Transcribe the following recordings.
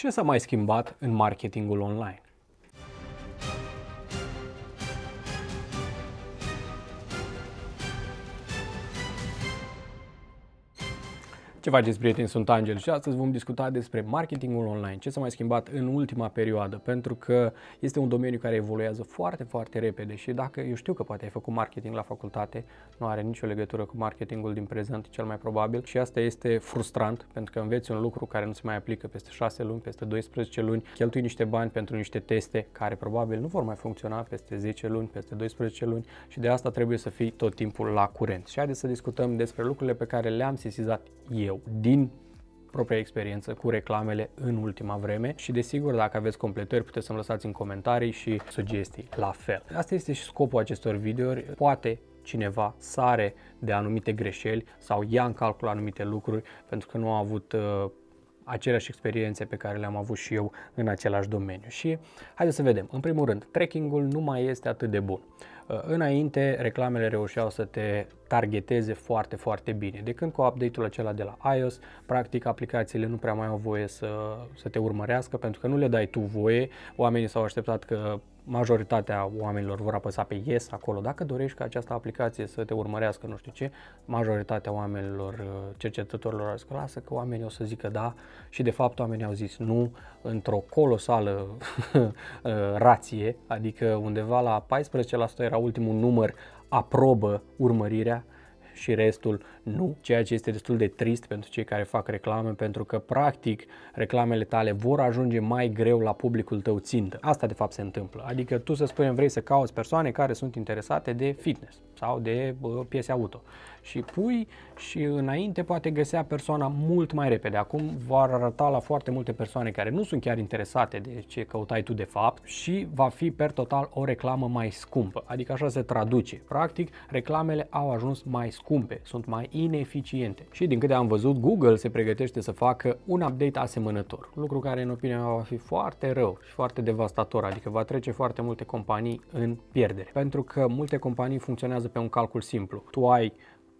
Ce s-a mai schimbat în marketingul online? Ce faceți, prieteni? Sunt Angel și astăzi vom discuta despre marketingul online, ce s-a mai schimbat în ultima perioadă, pentru că este un domeniu care evoluează foarte, foarte repede și dacă eu știu că poate ai făcut marketing la facultate, nu are nicio legătură cu marketingul din prezent, cel mai probabil, și asta este frustrant, pentru că înveți un lucru care nu se mai aplică peste 6 luni, peste 12 luni, cheltui niște bani pentru niște teste care probabil nu vor mai funcționa peste 10 luni, peste 12 luni și de asta trebuie să fii tot timpul la curent. Și haideți să discutăm despre lucrurile pe care le-am sesizat eu eu din propria experiență cu reclamele în ultima vreme și desigur dacă aveți completări puteți să-mi lăsați în comentarii și sugestii la fel. Asta este și scopul acestor videouri, poate cineva sare de anumite greșeli sau ia în calcul anumite lucruri pentru că nu a avut uh, aceleași experiențe pe care le-am avut și eu în același domeniu. Și haideți să vedem. În primul rând, trekkingul nu mai este atât de bun. Uh, înainte, reclamele reușeau să te targeteze foarte, foarte bine. De când cu update-ul acela de la iOS, practic aplicațiile nu prea mai au voie să, să te urmărească pentru că nu le dai tu voie. Oamenii s-au așteptat că majoritatea oamenilor vor apăsa pe yes acolo. Dacă dorești ca această aplicație să te urmărească, nu știu ce, majoritatea oamenilor, uh, cercetătorilor, că lasă că oamenii o să zică da și de fapt oamenii au zis nu într-o colosală uh, rație, adică undeva la 14% era ultimul număr aprobă urmărirea și restul nu, ceea ce este destul de trist pentru cei care fac reclame, pentru că practic reclamele tale vor ajunge mai greu la publicul tău țintă. Asta de fapt se întâmplă. Adică tu să spunem vrei să cauți persoane care sunt interesate de fitness sau de bă, piese auto și pui și înainte poate găsea persoana mult mai repede. Acum va arăta la foarte multe persoane care nu sunt chiar interesate de ce căutai tu de fapt și va fi per total o reclamă mai scumpă. Adică așa se traduce. Practic, reclamele au ajuns mai scumpe, sunt mai ineficiente. Și din câte am văzut, Google se pregătește să facă un update asemănător, lucru care în opinia mea va fi foarte rău și foarte devastator, adică va trece foarte multe companii în pierdere. Pentru că multe companii funcționează pe un calcul simplu. Tu ai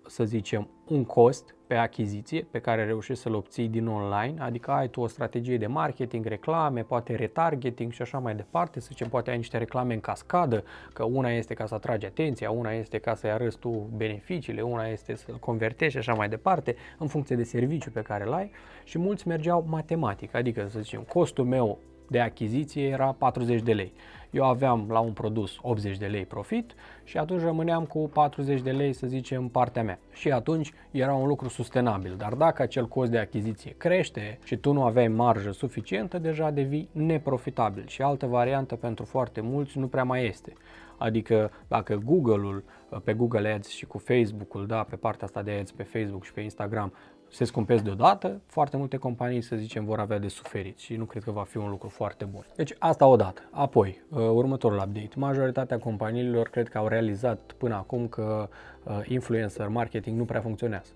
să zicem, un cost pe achiziție pe care reușești să-l obții din online, adică ai tu o strategie de marketing, reclame, poate retargeting și așa mai departe, să zicem, poate ai niște reclame în cascadă, că una este ca să atragi atenția, una este ca să-i arăți tu beneficiile, una este să-l convertești și așa mai departe, în funcție de serviciu pe care îl ai și mulți mergeau matematic, adică să zicem, costul meu de achiziție era 40 de lei. Eu aveam la un produs 80 de lei profit și atunci rămâneam cu 40 de lei, să zicem, partea mea. Și atunci era un lucru sustenabil, dar dacă acel cost de achiziție crește și tu nu aveai marjă suficientă, deja devii neprofitabil și altă variantă pentru foarte mulți nu prea mai este. Adică dacă Google-ul pe Google Ads și cu Facebook-ul, da, pe partea asta de Ads, pe Facebook și pe Instagram, se scumpesc deodată, foarte multe companii, să zicem, vor avea de suferit și nu cred că va fi un lucru foarte bun. Deci asta odată. Apoi, uh, următorul update. Majoritatea companiilor cred că au realizat până acum că uh, influencer marketing nu prea funcționează.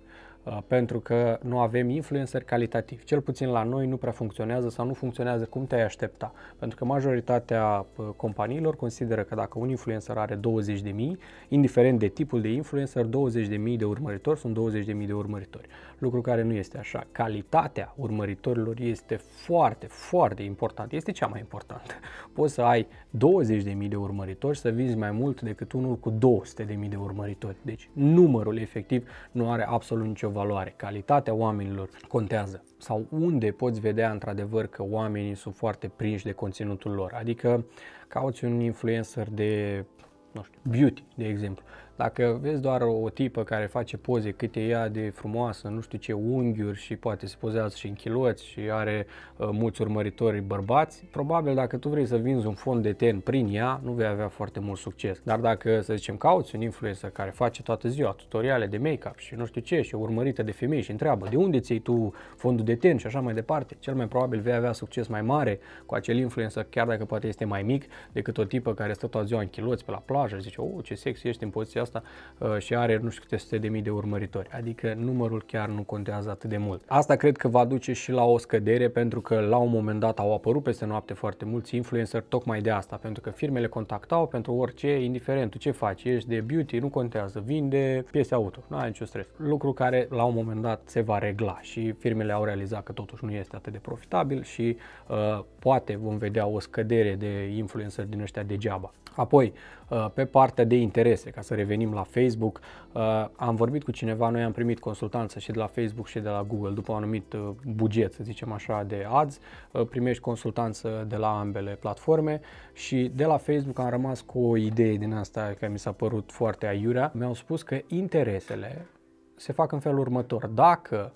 Uh, pentru că nu avem influencer calitativ. Cel puțin la noi nu prea funcționează sau nu funcționează cum te-ai aștepta. Pentru că majoritatea uh, companiilor consideră că dacă un influencer are 20.000, indiferent de tipul de influencer, 20.000 de urmăritori sunt 20.000 de urmăritori. Lucru care nu este așa. Calitatea urmăritorilor este foarte, foarte importantă. Este cea mai importantă. Poți să ai 20.000 de urmăritori să vinzi mai mult decât unul cu 200.000 de urmăritori. Deci numărul efectiv nu are absolut nicio valoare, calitatea oamenilor contează sau unde poți vedea într-adevăr că oamenii sunt foarte prinși de conținutul lor. Adică cauți un influencer de nu știu, beauty, de exemplu. Dacă vezi doar o tipă care face poze câte ea de frumoasă, nu știu ce unghiuri și poate se pozează și în chiloți și are uh, mulți urmăritori bărbați, probabil dacă tu vrei să vinzi un fond de ten prin ea, nu vei avea foarte mult succes. Dar dacă, să zicem, cauți un influencer care face toată ziua tutoriale de make-up și nu știu ce și urmărită de femei și întreabă de unde ți tu fondul de ten și așa mai departe, cel mai probabil vei avea succes mai mare cu acel influencer, chiar dacă poate este mai mic decât o tipă care stă toată ziua în chiloți pe la plajă și zice, oh ce sexy ești în poziția asta uh, și are nu știu câte sute de mii de urmăritori. Adică numărul chiar nu contează atât de mult. Asta cred că va duce și la o scădere pentru că la un moment dat au apărut peste noapte foarte mulți influencer tocmai de asta, pentru că firmele contactau pentru orice, indiferent tu ce faci, ești de beauty, nu contează, vinde piese auto, nu ai niciun stres. Lucru care la un moment dat se va regla și firmele au realizat că totuși nu este atât de profitabil și uh, poate vom vedea o scădere de influencer din ăștia degeaba. Apoi, Uh, pe partea de interese, ca să revenim la Facebook, uh, am vorbit cu cineva, noi am primit consultanță și de la Facebook și de la Google după un anumit uh, buget, să zicem așa, de ads, primești consultanță de la ambele platforme și de la Facebook am rămas cu o idee din asta care mi s-a părut foarte aiurea. Mi-au spus că interesele se fac în felul următor. Dacă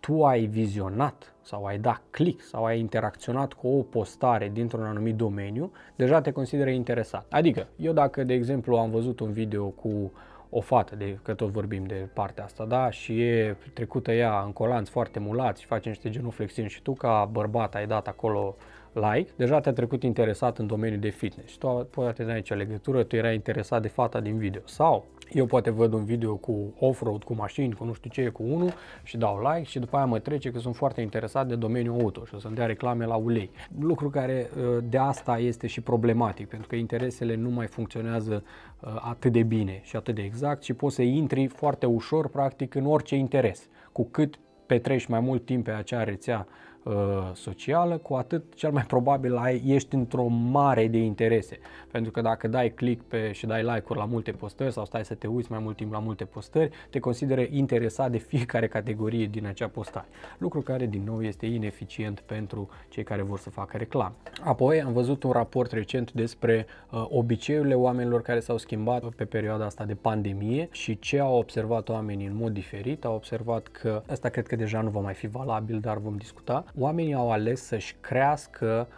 tu ai vizionat sau ai dat click sau ai interacționat cu o postare dintr-un anumit domeniu, deja te consideră interesat. Adică, eu dacă, de exemplu, am văzut un video cu o fată, de, că tot vorbim de partea asta, da, și e trecută ea în colanți foarte mulați și face niște genuflexiuni și tu ca bărbat ai dat acolo like, deja te-a trecut interesat în domeniul de fitness și tu poate n-ai nicio legătură, tu erai interesat de fata din video sau eu poate văd un video cu off-road, cu mașini, cu nu știu ce, cu unul și dau like și după aia mă trece că sunt foarte interesat de domeniul auto și o să-mi dea reclame la ulei. Lucru care uh, de asta este și problematic, pentru că interesele nu mai funcționează uh, atât de bine și atât de exact și poți să intri foarte ușor practic în orice interes. Cu cât petreci mai mult timp pe acea rețea Uh, socială, cu atât cel mai probabil ai, ești într-o mare de interese. Pentru că dacă dai click pe și dai like-uri la multe postări sau stai să te uiți mai mult timp la multe postări, te consideră interesat de fiecare categorie din acea postare. Lucru care din nou este ineficient pentru cei care vor să facă reclamă. Apoi am văzut un raport recent despre uh, obiceiurile oamenilor care s-au schimbat pe perioada asta de pandemie și ce au observat oamenii în mod diferit. Au observat că asta cred că deja nu va mai fi valabil, dar vom discuta oamenii au ales să-și crească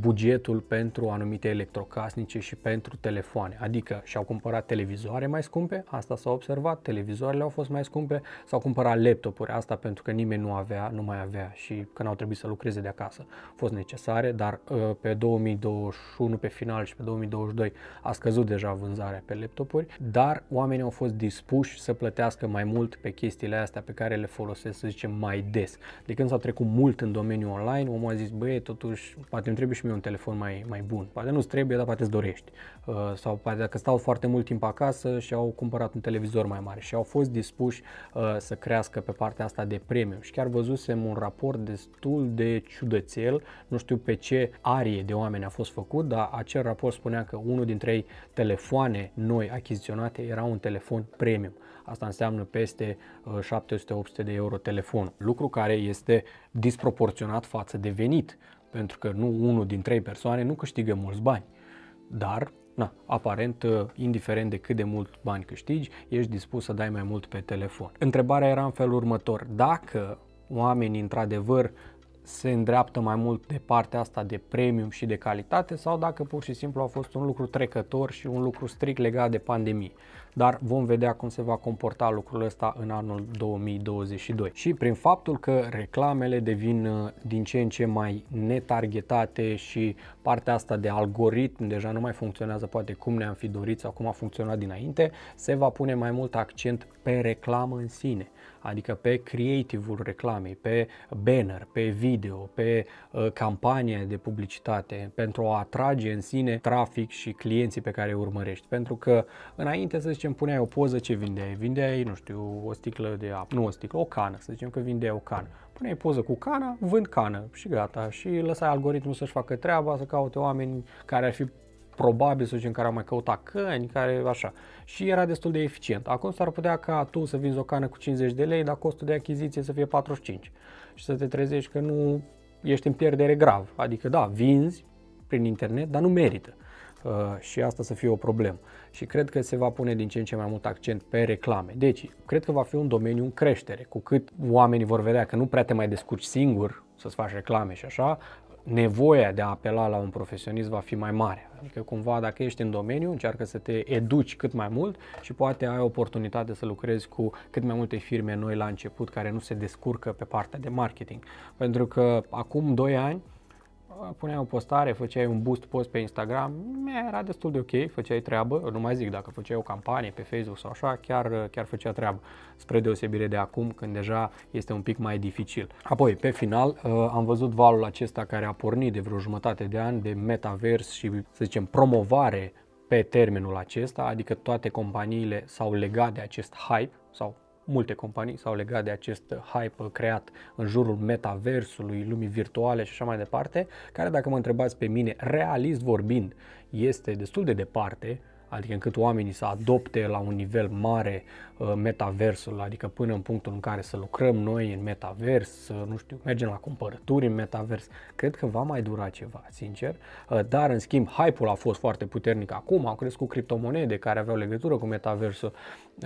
bugetul pentru anumite electrocasnice și pentru telefoane. Adică și-au cumpărat televizoare mai scumpe, asta s-a observat, televizoarele au fost mai scumpe, s-au cumpărat laptopuri, asta pentru că nimeni nu avea, nu mai avea și n au trebuit să lucreze de acasă. Au fost necesare, dar uh, pe 2021, pe final și pe 2022 a scăzut deja vânzarea pe laptopuri, dar oamenii au fost dispuși să plătească mai mult pe chestiile astea pe care le folosesc, să zicem, mai des. De când s-a trecut mult în domeniul online, omul a zis, băie, totuși, poate îmi trebuie și mie un telefon mai, mai bun. Poate nu-ți trebuie, dar poate ți dorești. Uh, sau poate dacă stau foarte mult timp acasă și au cumpărat un televizor mai mare și au fost dispuși uh, să crească pe partea asta de premium. Și chiar văzusem un raport destul de ciudățel, nu știu pe ce arie de oameni a fost făcut, dar acel raport spunea că unul dintre ei telefoane noi achiziționate era un telefon premium. Asta înseamnă peste 700-800 uh, de euro telefon. lucru care este disproporționat față de venit pentru că nu unul din trei persoane nu câștigă mulți bani, dar na, aparent, indiferent de cât de mult bani câștigi, ești dispus să dai mai mult pe telefon. Întrebarea era în felul următor, dacă oamenii într-adevăr se îndreaptă mai mult de partea asta de premium și de calitate sau dacă pur și simplu a fost un lucru trecător și un lucru strict legat de pandemie dar vom vedea cum se va comporta lucrul ăsta în anul 2022. Și prin faptul că reclamele devin uh, din ce în ce mai netargetate și partea asta de algoritm deja nu mai funcționează poate cum ne-am fi dorit sau cum a funcționat dinainte, se va pune mai mult accent pe reclamă în sine adică pe creative-ul reclamei, pe banner, pe video, pe uh, campanie de publicitate, pentru a atrage în sine trafic și clienții pe care îi urmărești. Pentru că înainte, să zicem, zicem, puneai o poză, ce vindeai? Vindeai, nu știu, o sticlă de apă, nu o sticlă, o cană, să zicem că vindeai o cană. Puneai poză cu cana, vând cană și gata. Și lăsai algoritmul să-și facă treaba, să caute oameni care ar fi probabil, să zicem, care au mai căutat căni, care așa. Și era destul de eficient. Acum s-ar putea ca tu să vinzi o cană cu 50 de lei, dar costul de achiziție să fie 45 și să te trezești că nu ești în pierdere grav. Adică da, vinzi prin internet, dar nu merită. Uh, și asta să fie o problemă. Și cred că se va pune din ce în ce mai mult accent pe reclame. Deci, cred că va fi un domeniu în creștere. Cu cât oamenii vor vedea că nu prea te mai descurci singur să-ți faci reclame și așa, nevoia de a apela la un profesionist va fi mai mare. Adică cumva dacă ești în domeniu, încearcă să te educi cât mai mult și poate ai oportunitate să lucrezi cu cât mai multe firme noi la început care nu se descurcă pe partea de marketing. Pentru că acum 2 ani puneai o postare, făceai un boost post pe Instagram, era destul de ok, făceai treabă, nu mai zic, dacă făceai o campanie pe Facebook sau așa, chiar, chiar făcea treabă, spre deosebire de acum, când deja este un pic mai dificil. Apoi, pe final, uh, am văzut valul acesta care a pornit de vreo jumătate de ani de metavers și, să zicem, promovare pe termenul acesta, adică toate companiile s-au legat de acest hype sau multe companii s-au legat de acest hype creat în jurul metaversului, lumii virtuale și așa mai departe, care dacă mă întrebați pe mine, realist vorbind, este destul de departe adică încât oamenii să adopte la un nivel mare uh, metaversul, adică până în punctul în care să lucrăm noi în metavers, să, nu știu, mergem la cumpărături în metavers, cred că va mai dura ceva, sincer, uh, dar în schimb hype-ul a fost foarte puternic acum, au crescut criptomonede care aveau legătură cu metaversul,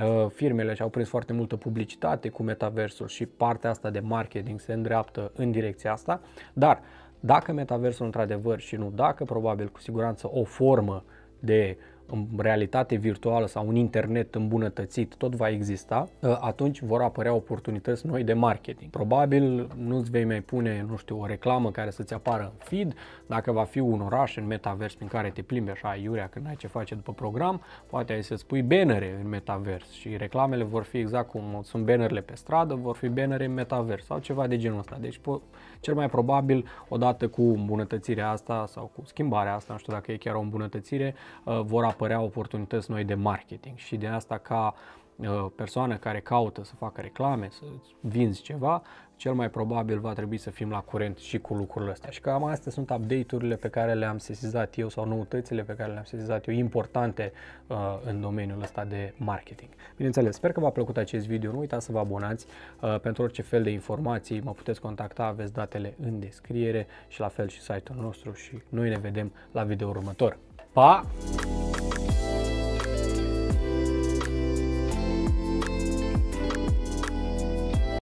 uh, firmele și-au prins foarte multă publicitate cu metaversul și partea asta de marketing se îndreaptă în direcția asta, dar dacă metaversul într-adevăr și nu dacă, probabil cu siguranță o formă de uh, realitate virtuală sau un internet îmbunătățit tot va exista, ă, atunci vor apărea oportunități noi de marketing. Probabil nu-ți vei mai pune, nu știu, o reclamă care să-ți apară în feed, dacă va fi un oraș în metavers prin care te plimbi așa iurea când ai ce face după program, poate ai să-ți pui bannere în metavers și reclamele vor fi exact cum sunt bannerele pe stradă, vor fi bannere în metavers sau ceva de genul ăsta. Deci cel mai probabil odată cu îmbunătățirea asta sau cu schimbarea asta, nu știu dacă e chiar o îmbunătățire, ă, vor apărea apărea oportunități noi de marketing și de asta ca uh, persoană care caută să facă reclame, să vinzi ceva, cel mai probabil va trebui să fim la curent și cu lucrurile astea. Și cam astea sunt update-urile pe care le-am sesizat eu sau noutățile pe care le-am sesizat eu importante uh, în domeniul ăsta de marketing. Bineînțeles, sper că v-a plăcut acest video, nu uitați să vă abonați uh, pentru orice fel de informații, mă puteți contacta, aveți datele în descriere și la fel și site-ul nostru și noi ne vedem la video următor. Pa!